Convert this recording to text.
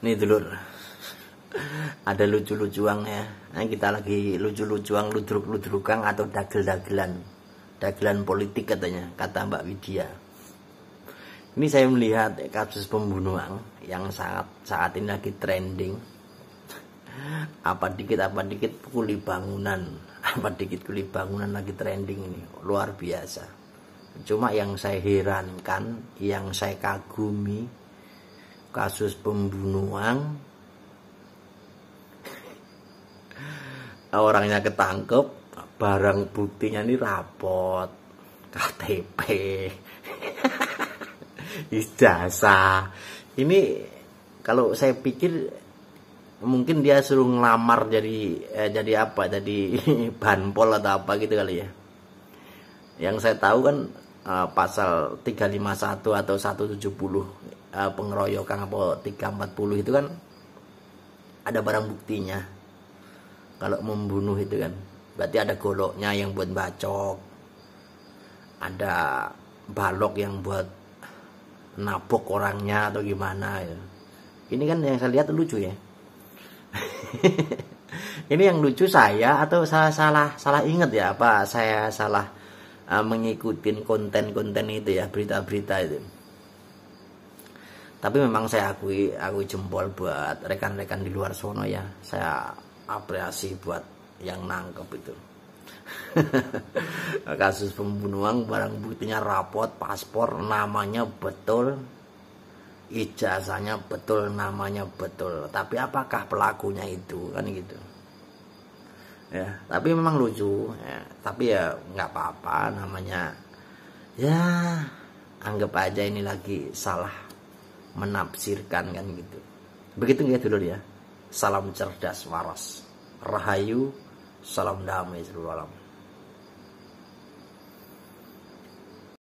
nih dulur ada lucu ya. nah, kita lagi lucu lucuang ludruk ludrukang atau dagel-dagelan dagelan politik katanya kata Mbak Widya ini saya melihat kasus pembunuhan yang saat saat ini lagi trending apa dikit apa dikit kuli bangunan apa dikit kuli bangunan lagi trending ini luar biasa cuma yang saya herankan yang saya kagumi kasus pembunuhan orangnya ketangkep barang buktinya ini rapot KTP ijazah ini kalau saya pikir mungkin dia suruh ngelamar jadi eh, jadi apa jadi banpol atau apa gitu kali ya yang saya tahu kan eh, pasal 351 atau 170 uh, pengeroyokan apa 340 itu kan ada barang buktinya kalau membunuh itu kan berarti ada goloknya yang buat bacok ada balok yang buat nabok orangnya atau gimana ya. ini kan yang saya lihat lucu ya ini yang lucu saya atau salah salah salah inget ya apa saya salah uh, eh, mengikuti konten-konten itu ya berita-berita itu tapi memang saya akui aku jempol buat rekan-rekan di luar sono ya saya apresiasi buat yang nangkep itu kasus pembunuhan barang buktinya rapot paspor namanya betul ijazahnya betul namanya betul tapi apakah pelakunya itu kan gitu ya tapi memang lucu ya, tapi ya nggak apa-apa namanya ya anggap aja ini lagi salah menafsirkan kan gitu. Begitu ya dulu ya. Salam cerdas waras. Rahayu, salam damai seluruh alam.